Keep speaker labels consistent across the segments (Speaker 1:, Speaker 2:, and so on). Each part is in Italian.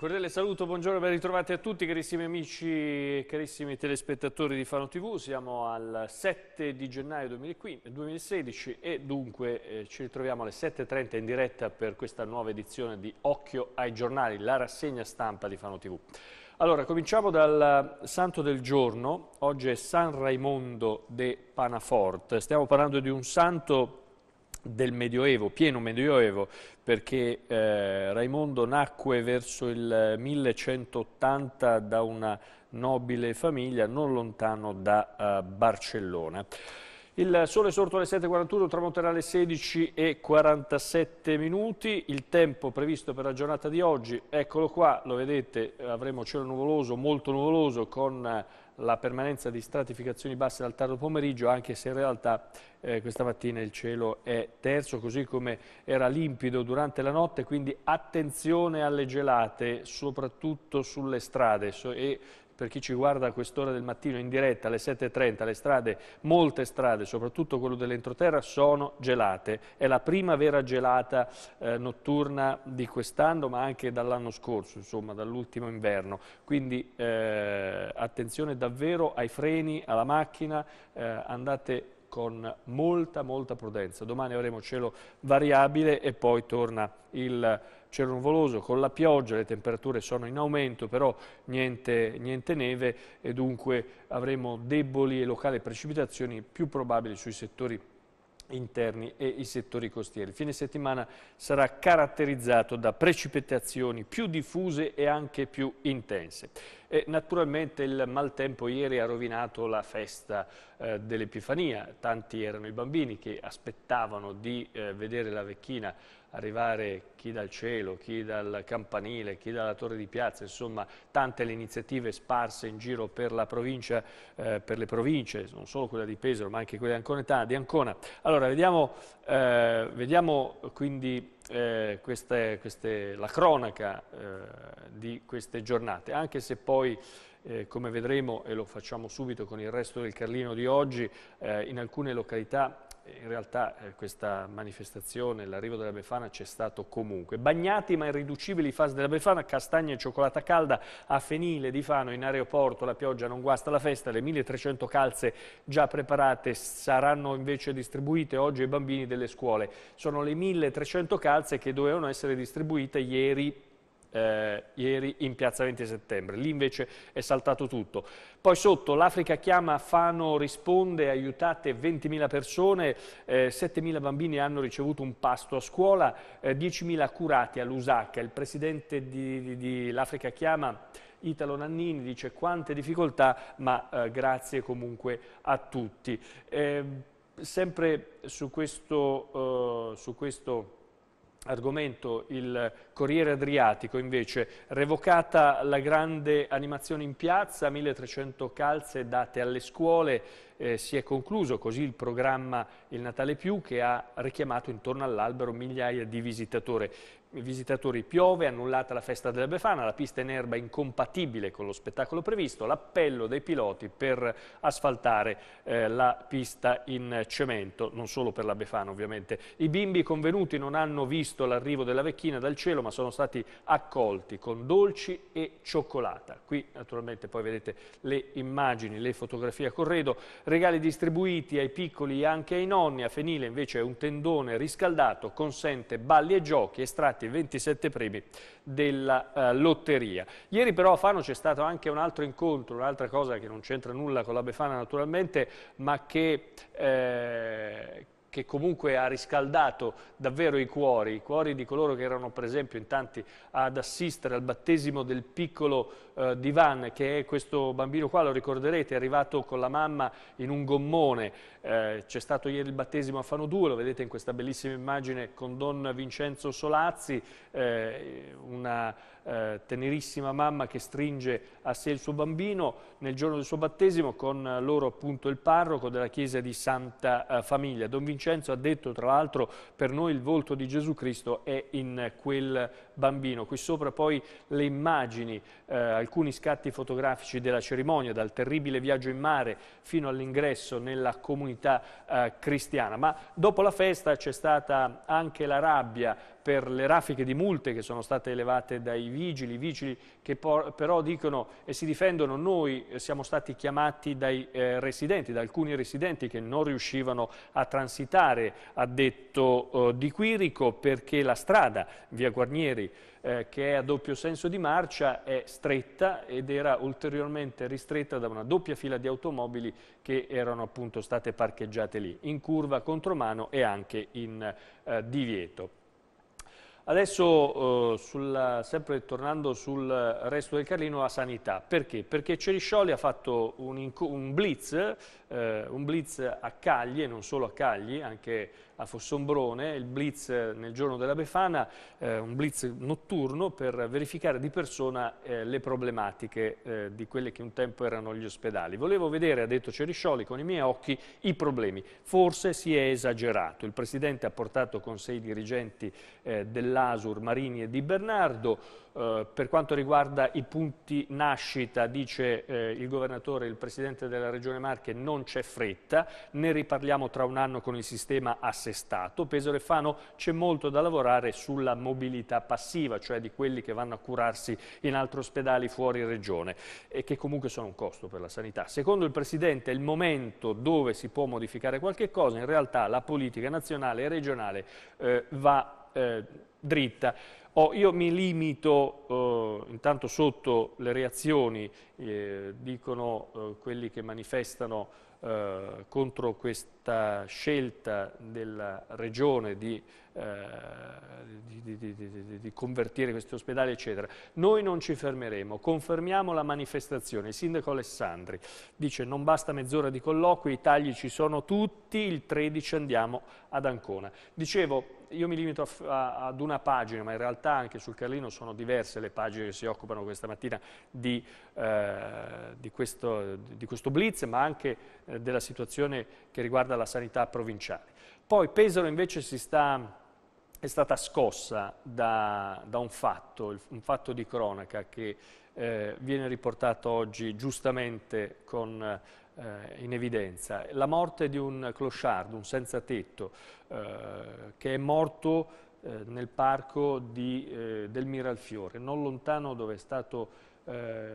Speaker 1: cordiale saluto, buongiorno, ben ritrovati a tutti carissimi amici e carissimi telespettatori di Fano TV, siamo al 7 di gennaio 2016 e dunque eh, ci ritroviamo alle 7.30 in diretta per questa nuova edizione di Occhio ai giornali, la rassegna stampa di Fano TV. Allora, cominciamo dal santo del giorno, oggi è San Raimondo de Panafort, stiamo parlando di un santo del Medioevo, pieno Medioevo, perché eh, Raimondo nacque verso il 1180 da una nobile famiglia non lontano da uh, Barcellona. Il sole sorto alle 7.41, tramonterà alle 16.47 minuti. Il tempo previsto per la giornata di oggi, eccolo qua, lo vedete, avremo cielo nuvoloso, molto nuvoloso, con la permanenza di stratificazioni basse dal tardo pomeriggio, anche se in realtà eh, questa mattina il cielo è terzo, così come era limpido durante la notte, quindi attenzione alle gelate, soprattutto sulle strade. e per chi ci guarda a quest'ora del mattino in diretta alle 7.30, le strade, molte strade, soprattutto quello dell'entroterra, sono gelate. È la prima vera gelata eh, notturna di quest'anno, ma anche dall'anno scorso, insomma, dall'ultimo inverno. Quindi eh, attenzione davvero ai freni, alla macchina, eh, andate con molta molta prudenza. Domani avremo cielo variabile e poi torna il cielo nuvoloso con la pioggia, le temperature sono in aumento, però niente, niente neve e dunque avremo deboli e locali precipitazioni più probabili sui settori interni e i settori costieri. Il fine settimana sarà caratterizzato da precipitazioni più diffuse e anche più intense. E naturalmente il maltempo ieri ha rovinato la festa eh, dell'Epifania, tanti erano i bambini che aspettavano di eh, vedere la vecchina arrivare chi dal cielo, chi dal campanile, chi dalla torre di piazza, insomma tante le iniziative sparse in giro per, eh, per le province, non solo quella di Pesaro ma anche quella di Ancona. Allora vediamo, eh, vediamo quindi eh, queste, queste, la cronaca eh, di queste giornate, anche se poi, eh, come vedremo e lo facciamo subito con il resto del Carlino di oggi, eh, in alcune località in realtà eh, questa manifestazione, l'arrivo della Befana c'è stato comunque. Bagnati ma irriducibili fasi della Befana, castagna e cioccolata calda a Fenile di Fano in aeroporto, la pioggia non guasta la festa, le 1300 calze già preparate saranno invece distribuite oggi ai bambini delle scuole. Sono le 1300 calze che dovevano essere distribuite ieri eh, ieri in piazza 20 settembre, lì invece è saltato tutto. Poi sotto l'Africa chiama, Fano risponde, aiutate 20.000 persone, eh, 7.000 bambini hanno ricevuto un pasto a scuola, eh, 10.000 curati a Lusaka. il presidente di, di, di l'Africa chiama Italo Nannini dice quante difficoltà ma eh, grazie comunque a tutti. Eh, sempre su questo, eh, su questo Argomento il Corriere Adriatico invece, revocata la grande animazione in piazza, 1300 calze date alle scuole, eh, si è concluso così il programma Il Natale Più che ha richiamato intorno all'albero migliaia di visitatori. visitatori. Piove, annullata la festa della Befana, la pista in erba incompatibile con lo spettacolo previsto, l'appello dei piloti per asfaltare eh, la pista in cemento, non solo per la Befana ovviamente. I bimbi convenuti non hanno visto l'arrivo della vecchina dal cielo ma sono stati accolti con dolci e cioccolata. Qui naturalmente poi vedete le immagini, le fotografie a corredo regali distribuiti ai piccoli e anche ai nonni, a Fenile invece un tendone riscaldato consente balli e giochi, estratti 27 premi della eh, lotteria. Ieri però a Fano c'è stato anche un altro incontro, un'altra cosa che non c'entra nulla con la Befana naturalmente, ma che... Eh, che comunque ha riscaldato davvero i cuori, i cuori di coloro che erano per esempio in tanti ad assistere al battesimo del piccolo eh, Divan, che è questo bambino qua, lo ricorderete, è arrivato con la mamma in un gommone, eh, c'è stato ieri il battesimo a Fano 2, lo vedete in questa bellissima immagine con Don Vincenzo Solazzi, eh, una eh, tenerissima mamma che stringe a sé il suo bambino nel giorno del suo battesimo con loro appunto il parroco della chiesa di Santa eh, Famiglia. Don Vincenzo Vincenzo ha detto tra l'altro per noi il volto di Gesù Cristo è in quel bambino. Qui sopra poi le immagini, eh, alcuni scatti fotografici della cerimonia, dal terribile viaggio in mare fino all'ingresso nella comunità eh, cristiana. Ma dopo la festa c'è stata anche la rabbia per le raffiche di multe che sono state elevate dai vigili, vigili che però dicono e si difendono noi siamo stati chiamati dai eh, residenti, da alcuni residenti che non riuscivano a transitare, ha detto eh, Di Quirico, perché la strada, via Guarnieri, eh, che è a doppio senso di marcia, è stretta ed era ulteriormente ristretta da una doppia fila di automobili che erano appunto state parcheggiate lì, in curva contromano e anche in eh, divieto. Adesso, eh, sulla, sempre tornando sul resto del Carlino, a sanità. Perché? Perché Ceriscioli ha fatto un, un, blitz, eh, un blitz a Cagli, e non solo a Cagli, anche a Fossombrone, il blitz eh, nel giorno della Befana, eh, un blitz notturno per verificare di persona eh, le problematiche eh, di quelle che un tempo erano gli ospedali. Volevo vedere, ha detto Ceriscioli, con i miei occhi i problemi. Forse si è esagerato. Il Presidente ha portato con sé i dirigenti eh, dell'Asur, Marini e Di Bernardo. Eh, per quanto riguarda i punti nascita, dice il Governatore, il Presidente della Regione Marche, non c'è fretta, ne riparliamo tra un anno con il sistema a sé assestato. Pesaro e Fano c'è molto da lavorare sulla mobilità passiva, cioè di quelli che vanno a curarsi in altri ospedali fuori regione e che comunque sono un costo per la sanità. Secondo il Presidente il momento dove si può modificare qualche cosa, in realtà la politica nazionale e regionale eh, va eh, dritta. Oh, io mi limito, eh, intanto sotto le reazioni eh, dicono eh, quelli che manifestano eh, contro questo questa scelta della regione di, eh, di, di, di, convertire questi ospedali, eccetera. Noi non ci fermeremo, confermiamo la manifestazione. Il sindaco Alessandri dice non basta mezz'ora di colloqui, i tagli ci sono tutti, il 13 andiamo ad Ancona. Dicevo, io mi limito a, a, ad una pagina, ma in realtà anche sul Carlino sono diverse le pagine che si occupano questa mattina di, eh, questo, questo, blitz, ma anche eh, della situazione che riguarda alla sanità provinciale. Poi Pesaro invece sta, è stata scossa da, da, un fatto, un fatto di cronaca che eh, viene riportato oggi giustamente con eh, in evidenza. La morte di un clochard, un senza tetto, eh, che è morto eh, nel parco di, eh, del Miralfiore, non lontano dove è stato, eh,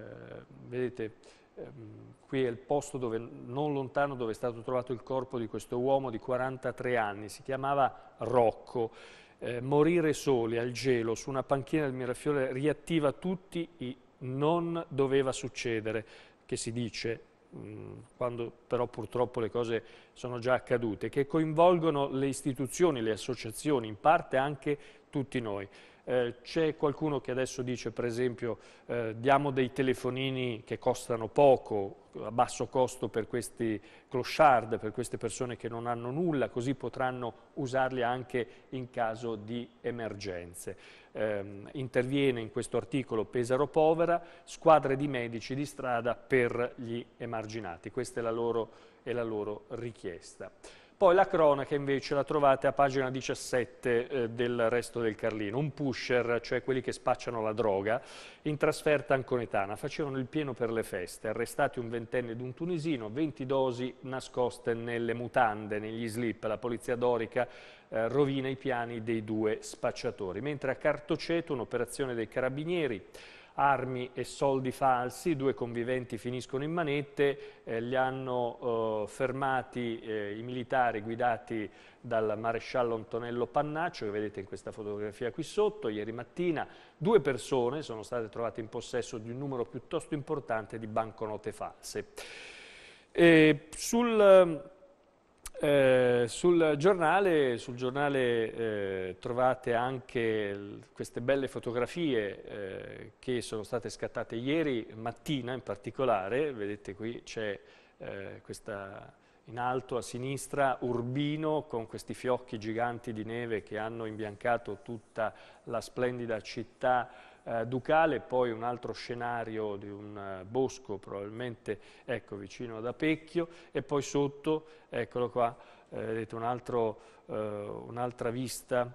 Speaker 1: vedete, Ehm, qui è il posto dove, non lontano dove è stato trovato il corpo di questo uomo di 43 anni, si chiamava Rocco. Eh, morire soli al gelo su una panchina del Mirafiore riattiva tutti i non doveva succedere, che si dice mm, quando però purtroppo le cose sono già accadute, che coinvolgono le istituzioni, le associazioni, in parte anche tutti noi. Eh, c'è qualcuno che adesso dice per esempio eh, diamo dei telefonini che costano poco, a basso costo per questi clochard, per queste persone che non hanno nulla, così potranno usarli anche in caso di emergenze. Eh, interviene in questo articolo Pesaro Povera, squadre di medici di strada per gli emarginati. Questa è la loro, è la loro richiesta. Poi la cronaca invece la trovate a pagina 17 eh, del resto del Carlino. Un pusher, cioè quelli che spacciano la droga, in trasferta anconetana. Facevano il pieno per le feste. Arrestati un ventenne ed un tunisino, 20 dosi nascoste nelle mutande, negli slip. La polizia dorica eh, rovina i piani dei due spacciatori. Mentre a Cartoceto un'operazione dei carabinieri armi e soldi falsi, due conviventi finiscono in manette, eh, li hanno eh, fermati eh, i militari guidati dal maresciallo Antonello Pannaccio, che vedete in questa fotografia qui sotto, ieri mattina due persone sono state trovate in possesso di un numero piuttosto importante di banconote false. E eh, sul eh, sul giornale, sul giornale eh, trovate anche queste belle fotografie eh, che sono state scattate ieri mattina in particolare, vedete qui c'è eh, questa in alto a sinistra Urbino con questi fiocchi giganti di neve che hanno imbiancato tutta la splendida città eh, Ducale, poi un altro scenario di un uh, bosco probabilmente ecco, vicino ad Apecchio e poi sotto, eccolo qua, eh, vedete eh, un'altra un vista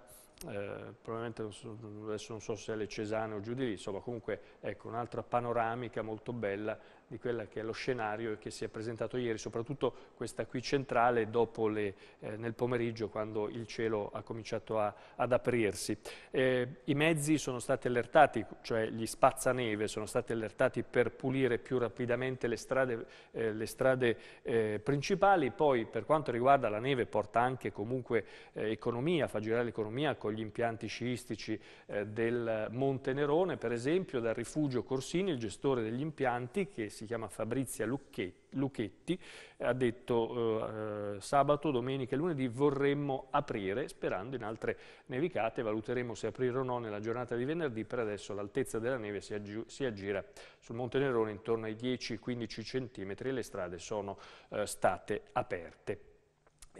Speaker 1: eh, probabilmente adesso non so se è le Cesane o giù di lì, insomma comunque ecco un'altra panoramica molto bella di quello che è lo scenario che si è presentato ieri, soprattutto questa qui centrale dopo le, eh, nel pomeriggio quando il cielo ha cominciato a, ad aprirsi. Eh, I mezzi sono stati allertati, cioè gli spazzaneve sono stati allertati per pulire più rapidamente le strade, eh, le strade eh, principali, poi per quanto riguarda la neve porta anche comunque eh, economia, fa girare l'economia con gli impianti sciistici eh, del Monte Nerone, per esempio dal rifugio Corsini, il gestore degli impianti che si si chiama Fabrizia Lucchetti, ha detto eh, eh, sabato, domenica e lunedì vorremmo aprire, sperando in altre nevicate, valuteremo se aprire o no nella giornata di venerdì, per adesso l'altezza della neve si, aggi si aggira sul Monte Nerone intorno ai 10-15 cm e le strade sono eh, state aperte.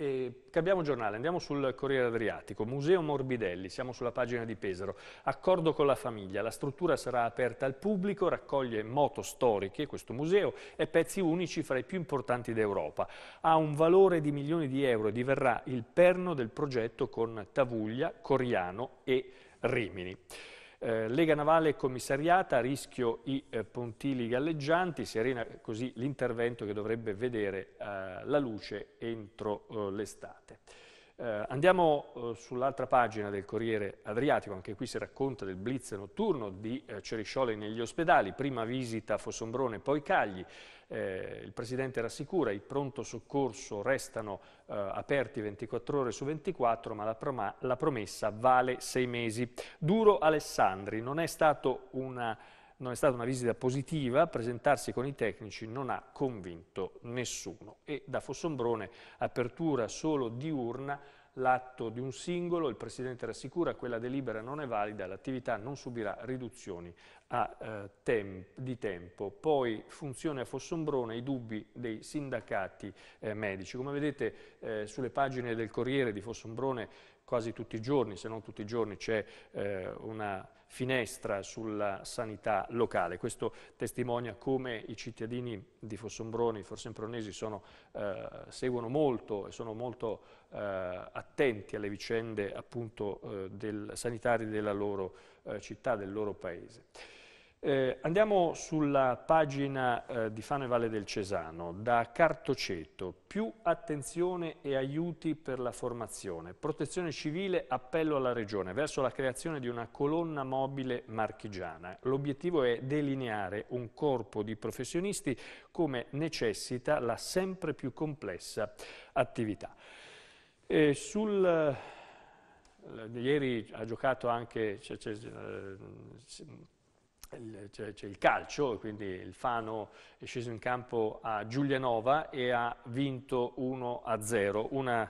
Speaker 1: E cambiamo giornale, andiamo sul Corriere Adriatico, Museo Morbidelli, siamo sulla pagina di Pesaro, accordo con la famiglia, la struttura sarà aperta al pubblico, raccoglie moto storiche, questo museo, e pezzi unici fra i più importanti d'Europa. Ha un valore di milioni di euro e diverrà il perno del progetto con Tavuglia, Coriano e Rimini. Eh, Lega Navale commissariata, a rischio i eh, pontili galleggianti, si arena così l'intervento che dovrebbe vedere eh, la luce entro eh, l'estate. Eh, andiamo eh, sull'altra pagina del Corriere Adriatico, anche qui si racconta del blitz notturno di eh, Cerisciole negli ospedali, prima visita a Fossombrone, poi Cagli, eh, il Presidente rassicura, i pronto soccorso restano eh, aperti 24 ore su 24, ma la, la promessa vale sei mesi. Duro Alessandri, non è stato una non è stata una visita positiva, presentarsi con i tecnici non ha convinto nessuno e da Fossombrone apertura solo diurna l'atto di un singolo, il Presidente rassicura quella delibera non è valida, l'attività non subirà riduzioni a, eh, temp di tempo. Poi funzione a Fossombrone i dubbi dei sindacati eh, medici. Come vedete eh, sulle pagine del Corriere di Fossombrone quasi tutti i giorni, se non tutti i giorni c'è eh, una finestra sulla sanità locale. Questo testimonia come i cittadini di Fossombroni, fossembronesi, sono, eh, seguono molto e sono molto eh, attenti alle vicende appunto eh, del, sanitarie della loro eh, città, del loro paese. Eh, andiamo sulla pagina eh, di Fano e Valle del Cesano, da Cartoceto, più attenzione e aiuti per la formazione, protezione civile, appello alla Regione verso la creazione di una colonna mobile marchigiana. L'obiettivo è delineare un corpo di professionisti come necessita la sempre più complessa attività. Eh, sul, ieri ha giocato anche... Cioè, cioè, c'è, il calcio, quindi il Fano è sceso in campo a Giulianova e ha vinto 1-0, una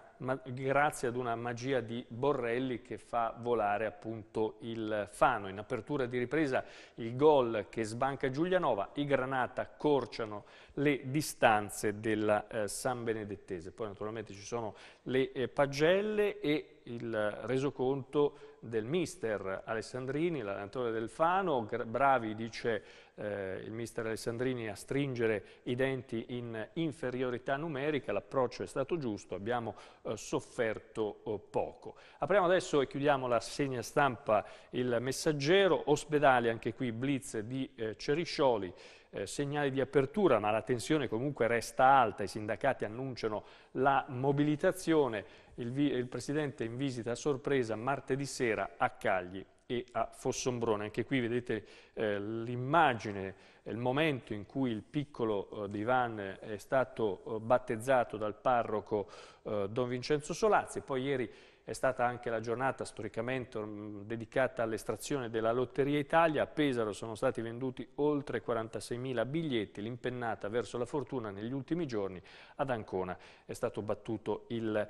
Speaker 1: grazie ad una magia di Borrelli che fa volare appunto il Fano. In apertura di ripresa il gol che sbanca Giulianova, i Granata accorciano le distanze della eh, San Benedettese. Poi naturalmente ci sono le eh, pagelle e il resoconto del mister Alessandrini, l'allenatore del Fano, bravi dice eh, il mister Alessandrini a stringere i denti in inferiorità numerica, l'approccio è stato giusto, abbiamo eh, eh, sofferto eh, poco. Apriamo adesso e chiudiamo la segna stampa il messaggero, ospedali anche qui blitz di eh, Ceriscioli, eh, segnali di apertura, ma la tensione comunque resta alta, i sindacati annunciano la mobilitazione, il, il Presidente in visita a sorpresa martedì sera a Cagli e a Fossombrone. Anche qui vedete eh, l'immagine, il momento in cui il piccolo eh, divan è stato eh, battezzato dal parroco eh, Don Vincenzo Solazzi. Poi ieri è stata anche la giornata storicamente mh, mm, dedicata all'estrazione della Lotteria Italia. A Pesaro sono stati venduti oltre 46.000 biglietti. L'impennata verso la fortuna negli ultimi giorni ad Ancona è stato battuto il eh,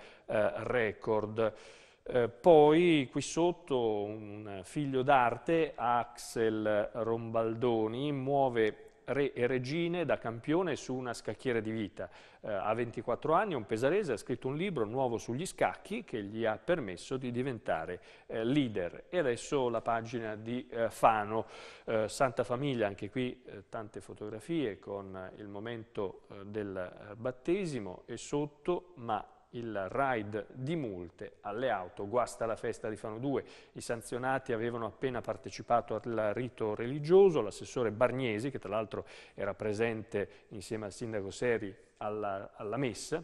Speaker 1: record. Eh, poi qui sotto un figlio d'arte, Axel Rombaldoni, muove re e regine da campione su una scacchiera di vita. Eh, a 24 anni un pesarese ha scritto un libro nuovo sugli scacchi che gli ha permesso di diventare eh, leader. E adesso la pagina di eh, Fano, eh, Santa Famiglia, anche qui eh, tante fotografie con il momento del battesimo e sotto, ma il raid di multe alle auto, guasta la festa di Fano 2. I sanzionati avevano appena partecipato al rito religioso, l'assessore Bargnesi, che tra l'altro era presente insieme al sindaco Seri alla, alla messa,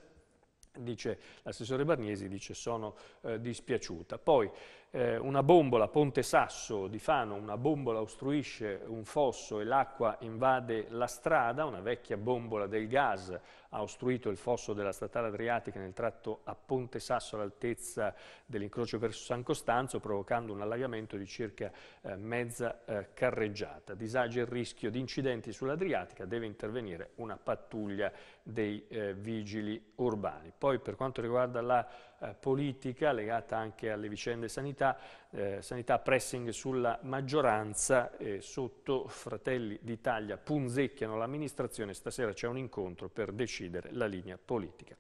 Speaker 1: l'assessore Barniesi dice sono eh, dispiaciuta. Poi eh, una bombola, Ponte Sasso di Fano, una bombola ostruisce un fosso e l'acqua invade la strada, una vecchia bombola del gas ha ostruito il fosso della statale Adriatica nel tratto a Ponte Sasso all'altezza dell'incrocio verso San Costanzo, provocando un allagamento di circa eh, mezza eh, carreggiata. Disagio e rischio di incidenti sull'Adriatica, deve intervenire una pattuglia dei eh, vigili urbani. Poi per quanto riguarda la eh, politica legata anche alle vicende sanità, eh, Sanità pressing sulla maggioranza, e sotto Fratelli d'Italia punzecchiano l'amministrazione, stasera c'è un incontro per decidere la linea politica.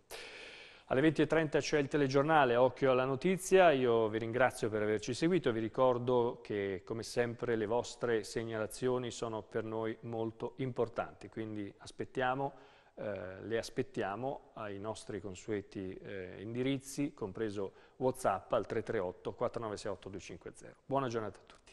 Speaker 1: Alle 20.30 c'è il telegiornale, occhio alla notizia, io vi ringrazio per averci seguito, vi ricordo che come sempre le vostre segnalazioni sono per noi molto importanti, quindi aspettiamo eh, le aspettiamo ai nostri consueti eh, indirizzi, compreso Whatsapp al 338 4968 250. Buona giornata a tutti.